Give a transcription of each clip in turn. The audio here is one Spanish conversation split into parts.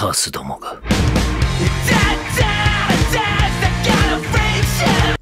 カースどもが。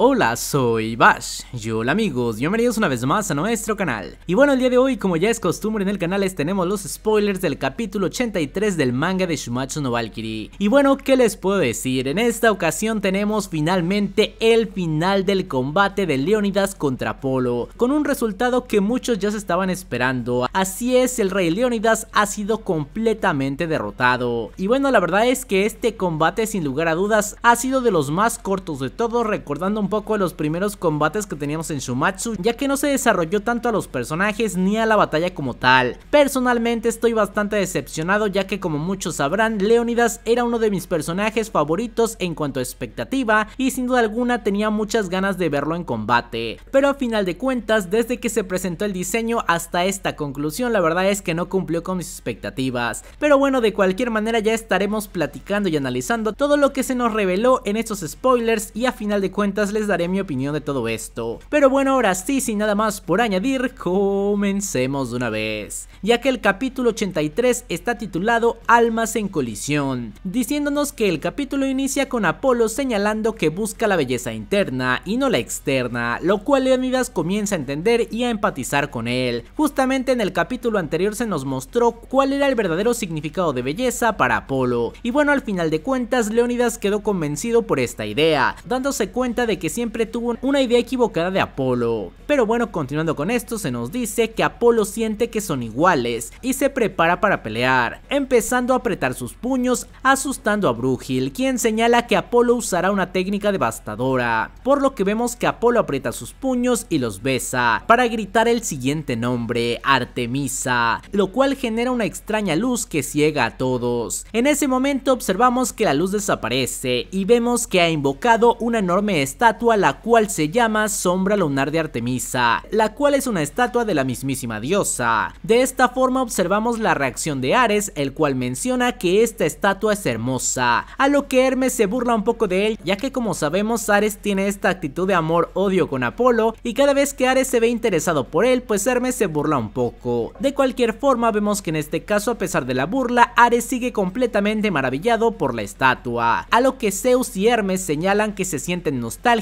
Hola, soy Bash y hola amigos, bienvenidos una vez más a nuestro canal Y bueno, el día de hoy, como ya es costumbre en el canal, les tenemos los spoilers del capítulo 83 del manga de Shumatsu no Valkyrie Y bueno, ¿qué les puedo decir? En esta ocasión tenemos finalmente el final del combate de Leonidas contra Polo Con un resultado que muchos ya se estaban esperando Así es, el rey Leonidas ha sido completamente derrotado Y bueno, la verdad es que este combate sin lugar a dudas ha sido de los más cortos de todos, recordando poco a los primeros combates que teníamos en Shumatsu, ya que no se desarrolló tanto a los personajes ni a la batalla como tal. Personalmente estoy bastante decepcionado ya que como muchos sabrán, Leonidas era uno de mis personajes favoritos en cuanto a expectativa y sin duda alguna tenía muchas ganas de verlo en combate. Pero a final de cuentas, desde que se presentó el diseño hasta esta conclusión, la verdad es que no cumplió con mis expectativas. Pero bueno, de cualquier manera ya estaremos platicando y analizando todo lo que se nos reveló en estos spoilers y a final de cuentas daré mi opinión de todo esto. Pero bueno, ahora sí, sin nada más por añadir, comencemos de una vez. Ya que el capítulo 83 está titulado Almas en colisión, diciéndonos que el capítulo inicia con Apolo señalando que busca la belleza interna y no la externa, lo cual Leonidas comienza a entender y a empatizar con él. Justamente en el capítulo anterior se nos mostró cuál era el verdadero significado de belleza para Apolo. Y bueno, al final de cuentas, Leonidas quedó convencido por esta idea, dándose cuenta de que siempre tuvo una idea equivocada de Apolo. Pero bueno, continuando con esto, se nos dice que Apolo siente que son iguales y se prepara para pelear, empezando a apretar sus puños, asustando a Brugil quien señala que Apolo usará una técnica devastadora, por lo que vemos que Apolo aprieta sus puños y los besa, para gritar el siguiente nombre, Artemisa, lo cual genera una extraña luz que ciega a todos. En ese momento observamos que la luz desaparece y vemos que ha invocado una enorme estatua la cual se llama Sombra Lunar de Artemisa, la cual es una estatua de la mismísima diosa. De esta forma observamos la reacción de Ares, el cual menciona que esta estatua es hermosa, a lo que Hermes se burla un poco de él, ya que como sabemos Ares tiene esta actitud de amor-odio con Apolo y cada vez que Ares se ve interesado por él, pues Hermes se burla un poco. De cualquier forma vemos que en este caso a pesar de la burla, Ares sigue completamente maravillado por la estatua, a lo que Zeus y Hermes señalan que se sienten nostálgicos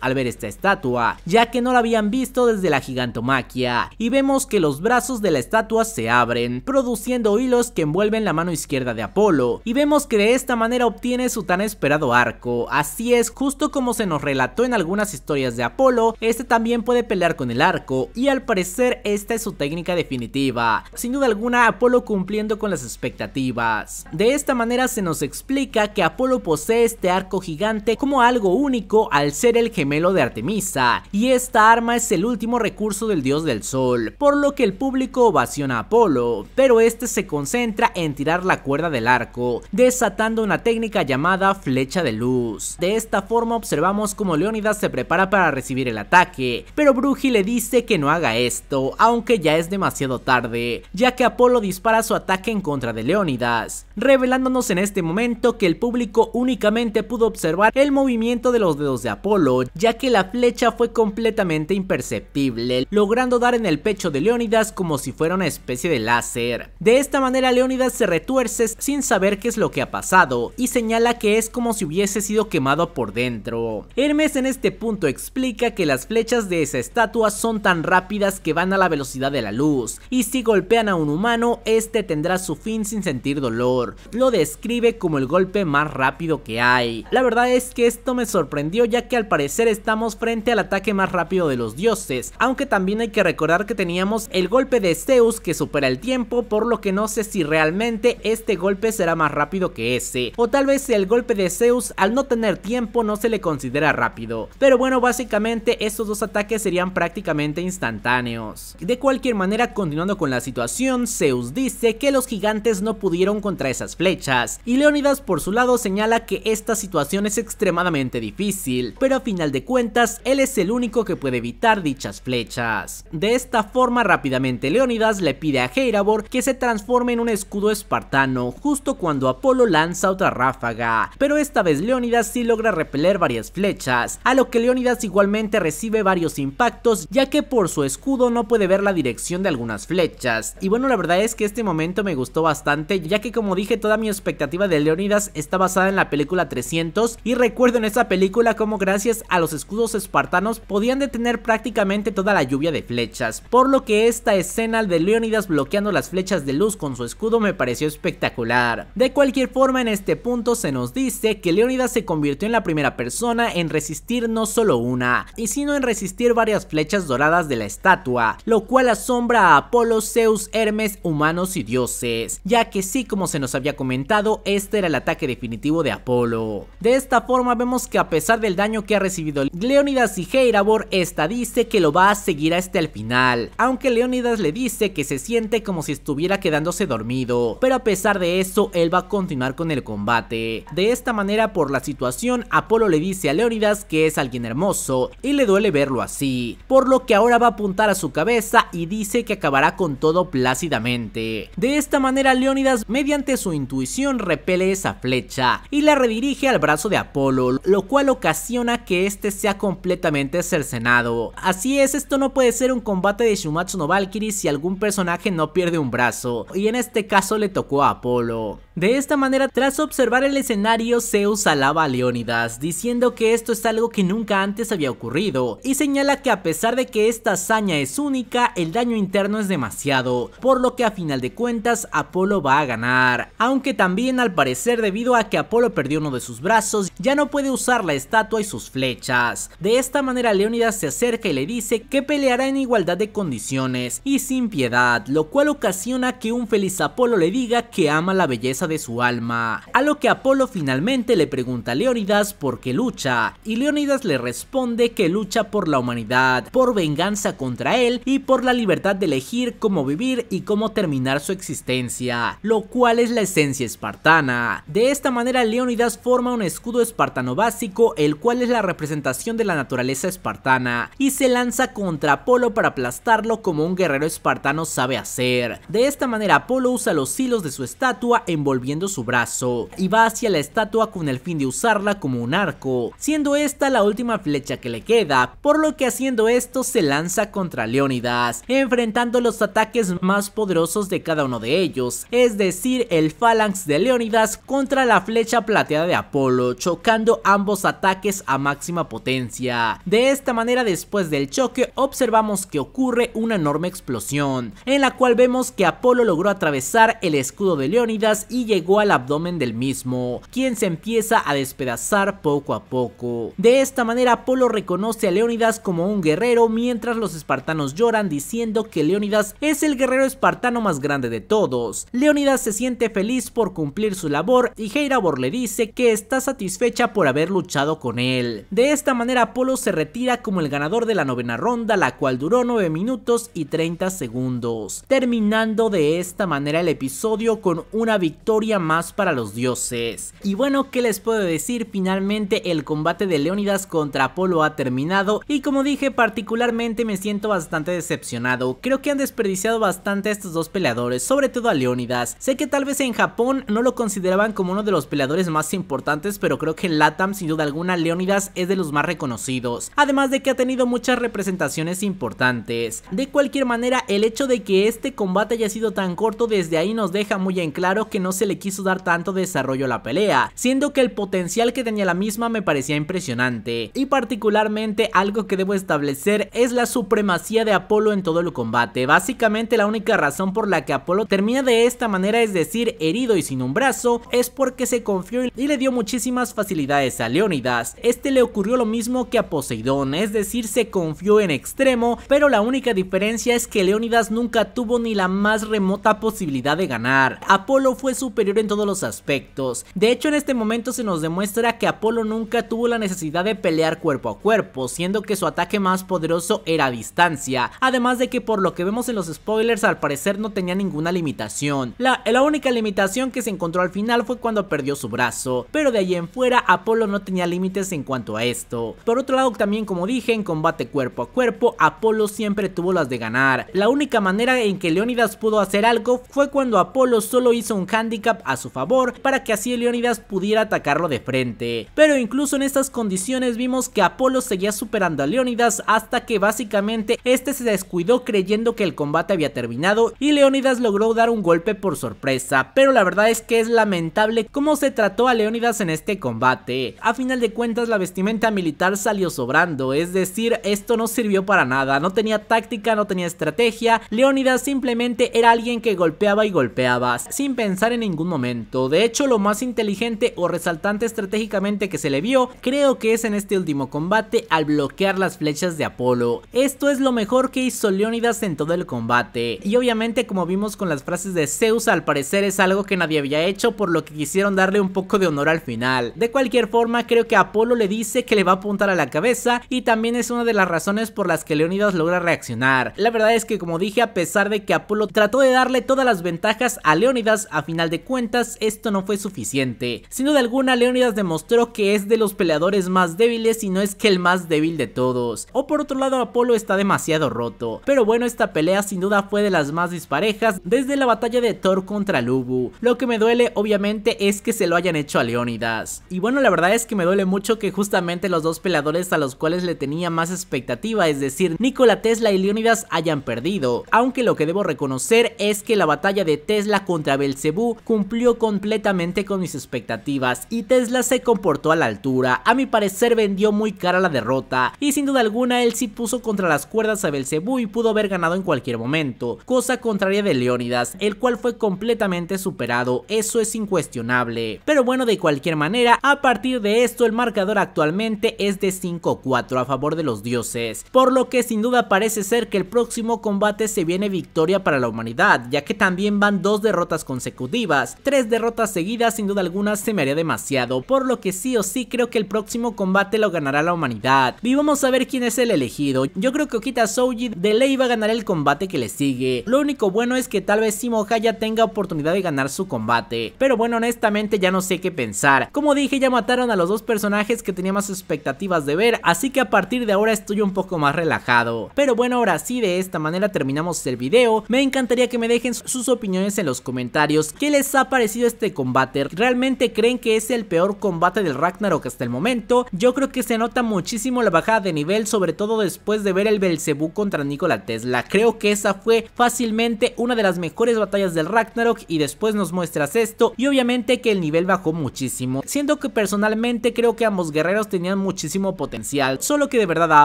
al ver esta estatua, ya que no la habían visto desde la gigantomaquia, y vemos que los brazos de la estatua se abren, produciendo hilos que envuelven la mano izquierda de Apolo, y vemos que de esta manera obtiene su tan esperado arco, así es, justo como se nos relató en algunas historias de Apolo, este también puede pelear con el arco, y al parecer esta es su técnica definitiva, sin duda alguna Apolo cumpliendo con las expectativas. De esta manera se nos explica que Apolo posee este arco gigante como algo único al ser el gemelo de Artemisa, y esta arma es el último recurso del dios del sol, por lo que el público ovaciona a Apolo, pero este se concentra en tirar la cuerda del arco, desatando una técnica llamada flecha de luz. De esta forma observamos como Leónidas se prepara para recibir el ataque, pero Bruji le dice que no haga esto, aunque ya es demasiado tarde, ya que Apolo dispara su ataque en contra de Leónidas, revelándonos en este momento que el público únicamente pudo observar el movimiento de los dedos de Apolo ya que la flecha fue completamente imperceptible, logrando dar en el pecho de Leónidas como si fuera una especie de láser. De esta manera Leónidas se retuerce sin saber qué es lo que ha pasado y señala que es como si hubiese sido quemado por dentro. Hermes en este punto explica que las flechas de esa estatua son tan rápidas que van a la velocidad de la luz y si golpean a un humano, este tendrá su fin sin sentir dolor. Lo describe como el golpe más rápido que hay. La verdad es que esto me sorprendió ya que al parecer estamos frente al ataque más rápido de los dioses, aunque también hay que recordar que teníamos el golpe de Zeus que supera el tiempo, por lo que no sé si realmente este golpe será más rápido que ese, o tal vez el golpe de Zeus al no tener tiempo no se le considera rápido, pero bueno básicamente estos dos ataques serían prácticamente instantáneos. De cualquier manera continuando con la situación, Zeus dice que los gigantes no pudieron contra esas flechas, y Leónidas por su lado señala que esta situación es extremadamente difícil, a final de cuentas él es el único que puede evitar dichas flechas. De esta forma rápidamente Leonidas le pide a Heirabor que se transforme en un escudo espartano justo cuando Apolo lanza otra ráfaga, pero esta vez Leonidas sí logra repeler varias flechas, a lo que Leónidas igualmente recibe varios impactos ya que por su escudo no puede ver la dirección de algunas flechas. Y bueno la verdad es que este momento me gustó bastante ya que como dije toda mi expectativa de Leonidas está basada en la película 300 y recuerdo en esa película como gracias gracias a los escudos espartanos podían detener prácticamente toda la lluvia de flechas, por lo que esta escena de Leónidas bloqueando las flechas de luz con su escudo me pareció espectacular. De cualquier forma en este punto se nos dice que Leónidas se convirtió en la primera persona en resistir no solo una, y sino en resistir varias flechas doradas de la estatua, lo cual asombra a Apolo, Zeus, Hermes, humanos y dioses, ya que sí como se nos había comentado este era el ataque definitivo de Apolo. De esta forma vemos que a pesar del daño que que ha recibido Leonidas y Heirabor, esta dice que lo va a seguir hasta el final, aunque Leonidas le dice que se siente como si estuviera quedándose dormido, pero a pesar de eso él va a continuar con el combate. De esta manera por la situación Apolo le dice a Leonidas que es alguien hermoso y le duele verlo así, por lo que ahora va a apuntar a su cabeza y dice que acabará con todo plácidamente. De esta manera Leonidas mediante su intuición repele esa flecha y la redirige al brazo de Apolo, lo cual ocasiona que este sea completamente cercenado. Así es, esto no puede ser un combate de Shumatsu no Valkyrie si algún personaje no pierde un brazo, y en este caso le tocó a Apolo. De esta manera, tras observar el escenario, Zeus alaba a Leónidas, diciendo que esto es algo que nunca antes había ocurrido, y señala que a pesar de que esta hazaña es única, el daño interno es demasiado, por lo que a final de cuentas Apolo va a ganar, aunque también al parecer debido a que Apolo perdió uno de sus brazos, ya no puede usar la estatua y su flechas. De esta manera Leónidas se acerca y le dice que peleará en igualdad de condiciones y sin piedad, lo cual ocasiona que un feliz Apolo le diga que ama la belleza de su alma, a lo que Apolo finalmente le pregunta a Leónidas por qué lucha, y Leónidas le responde que lucha por la humanidad, por venganza contra él y por la libertad de elegir cómo vivir y cómo terminar su existencia, lo cual es la esencia espartana. De esta manera Leónidas forma un escudo espartano básico, el cual es la representación de la naturaleza espartana y se lanza contra Apolo para aplastarlo como un guerrero espartano sabe hacer. De esta manera Apolo usa los hilos de su estatua envolviendo su brazo y va hacia la estatua con el fin de usarla como un arco, siendo esta la última flecha que le queda, por lo que haciendo esto se lanza contra Leónidas, enfrentando los ataques más poderosos de cada uno de ellos, es decir el phalanx de Leónidas contra la flecha plateada de Apolo, chocando ambos ataques a máxima potencia. De esta manera después del choque observamos que ocurre una enorme explosión, en la cual vemos que Apolo logró atravesar el escudo de Leónidas y llegó al abdomen del mismo, quien se empieza a despedazar poco a poco. De esta manera Apolo reconoce a Leónidas como un guerrero mientras los espartanos lloran diciendo que Leónidas es el guerrero espartano más grande de todos. Leónidas se siente feliz por cumplir su labor y Heirabor le dice que está satisfecha por haber luchado con él. De esta manera Apolo se retira como el ganador de la novena ronda, la cual duró 9 minutos y 30 segundos, terminando de esta manera el episodio con una victoria más para los dioses. Y bueno, ¿qué les puedo decir? Finalmente el combate de Leonidas contra Apolo ha terminado y como dije particularmente me siento bastante decepcionado, creo que han desperdiciado bastante a estos dos peleadores, sobre todo a Leónidas. Sé que tal vez en Japón no lo consideraban como uno de los peleadores más importantes, pero creo que en Latam sin duda alguna Leonidas es de los más reconocidos, además de que ha tenido muchas representaciones importantes. De cualquier manera, el hecho de que este combate haya sido tan corto desde ahí nos deja muy en claro que no se le quiso dar tanto desarrollo a la pelea, siendo que el potencial que tenía la misma me parecía impresionante. Y particularmente algo que debo establecer es la supremacía de Apolo en todo el combate. Básicamente la única razón por la que Apolo termina de esta manera, es decir, herido y sin un brazo, es porque se confió y le dio muchísimas facilidades a Leonidas, Este le ocurrió lo mismo que a Poseidón, es decir, se confió en extremo, pero la única diferencia es que Leónidas nunca tuvo ni la más remota posibilidad de ganar. Apolo fue superior en todos los aspectos. De hecho, en este momento se nos demuestra que Apolo nunca tuvo la necesidad de pelear cuerpo a cuerpo, siendo que su ataque más poderoso era a distancia. Además de que por lo que vemos en los spoilers al parecer no tenía ninguna limitación. La, la única limitación que se encontró al final fue cuando perdió su brazo, pero de ahí en fuera Apolo no tenía límites en cuanto a esto. Por otro lado, también como dije, en combate cuerpo a cuerpo, Apolo siempre tuvo las de ganar. La única manera en que Leonidas pudo hacer algo fue cuando Apolo solo hizo un handicap a su favor para que así Leonidas pudiera atacarlo de frente. Pero incluso en estas condiciones vimos que Apolo seguía superando a Leonidas hasta que básicamente este se descuidó creyendo que el combate había terminado y Leonidas logró dar un golpe por sorpresa, pero la verdad es que es lamentable cómo se trató a Leonidas en este combate. A final de cuentas la vestimenta militar salió sobrando, es decir, esto no sirvió para nada, no tenía táctica, no tenía estrategia, Leónidas simplemente era alguien que golpeaba y golpeaba, sin pensar en ningún momento, de hecho lo más inteligente o resaltante estratégicamente que se le vio, creo que es en este último combate al bloquear las flechas de Apolo, esto es lo mejor que hizo Leónidas en todo el combate, y obviamente como vimos con las frases de Zeus al parecer es algo que nadie había hecho por lo que quisieron darle un poco de honor al final, de cualquier forma creo que Apolo le dice que le va a apuntar a la cabeza y también es una de las razones por las que Leonidas logra reaccionar. La verdad es que como dije, a pesar de que Apolo trató de darle todas las ventajas a Leonidas, a final de cuentas esto no fue suficiente. Sin duda alguna, Leonidas demostró que es de los peleadores más débiles y no es que el más débil de todos. O por otro lado, Apolo está demasiado roto. Pero bueno, esta pelea sin duda fue de las más disparejas desde la batalla de Thor contra Lubu. Lo que me duele obviamente es que se lo hayan hecho a Leonidas. Y bueno, la verdad es que me duele mucho que justamente los dos peladores a los cuales le tenía más expectativa, es decir, Nikola Tesla y Leonidas hayan perdido. Aunque lo que debo reconocer es que la batalla de Tesla contra Belcebú cumplió completamente con mis expectativas y Tesla se comportó a la altura. A mi parecer vendió muy cara la derrota y sin duda alguna él sí puso contra las cuerdas a Belcebú y pudo haber ganado en cualquier momento, cosa contraria de Leonidas, el cual fue completamente superado, eso es incuestionable. Pero bueno, de cualquier manera, a partir de esto el marcador actual actualmente es de 5-4 a favor de los dioses, por lo que sin duda parece ser que el próximo combate se viene victoria para la humanidad, ya que también van dos derrotas consecutivas, tres derrotas seguidas sin duda alguna se me haría demasiado, por lo que sí o sí creo que el próximo combate lo ganará la humanidad, y vamos a ver quién es el elegido, yo creo que Okita Souji de ley va a ganar el combate que le sigue, lo único bueno es que tal vez Simo Haya tenga oportunidad de ganar su combate, pero bueno honestamente ya no sé qué pensar, como dije ya mataron a los dos personajes que tenía más expectativas de ver, así que a partir de ahora estoy un poco más relajado. Pero bueno, ahora sí, de esta manera terminamos el video. Me encantaría que me dejen sus opiniones en los comentarios. ¿Qué les ha parecido este combate? ¿Realmente creen que es el peor combate del Ragnarok hasta el momento? Yo creo que se nota muchísimo la bajada de nivel, sobre todo después de ver el Belcebú contra Nikola Tesla. Creo que esa fue fácilmente una de las mejores batallas del Ragnarok y después nos muestras esto y obviamente que el nivel bajó muchísimo. Siento que personalmente creo que ambos guerreros tenían muchísimo potencial, solo que de verdad a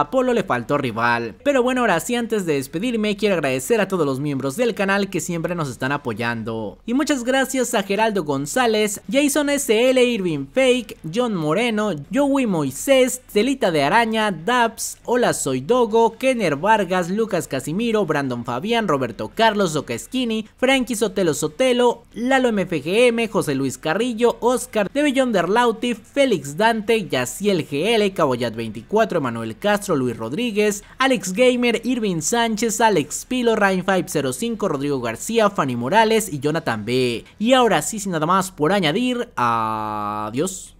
Apolo le faltó rival. Pero bueno, ahora sí, antes de despedirme, quiero agradecer a todos los miembros del canal que siempre nos están apoyando. Y muchas gracias a Geraldo González, Jason SL, Irving Fake, John Moreno, Joey Moisés, Celita de Araña, Daps, Hola Soy Dogo, Kenner Vargas, Lucas Casimiro, Brandon Fabián, Roberto Carlos, Zocaskini, Frankie Sotelo Sotelo, Lalo MFGM, José Luis Carrillo, Oscar, De Derlauti, Félix Dante, Yacer el GL, Caboyat24, Manuel Castro, Luis Rodríguez, Alex Gamer, Irving Sánchez, Alex Pilo, Rain505, Rodrigo García, Fanny Morales y Jonathan B. Y ahora sí, sin nada más por añadir, adiós.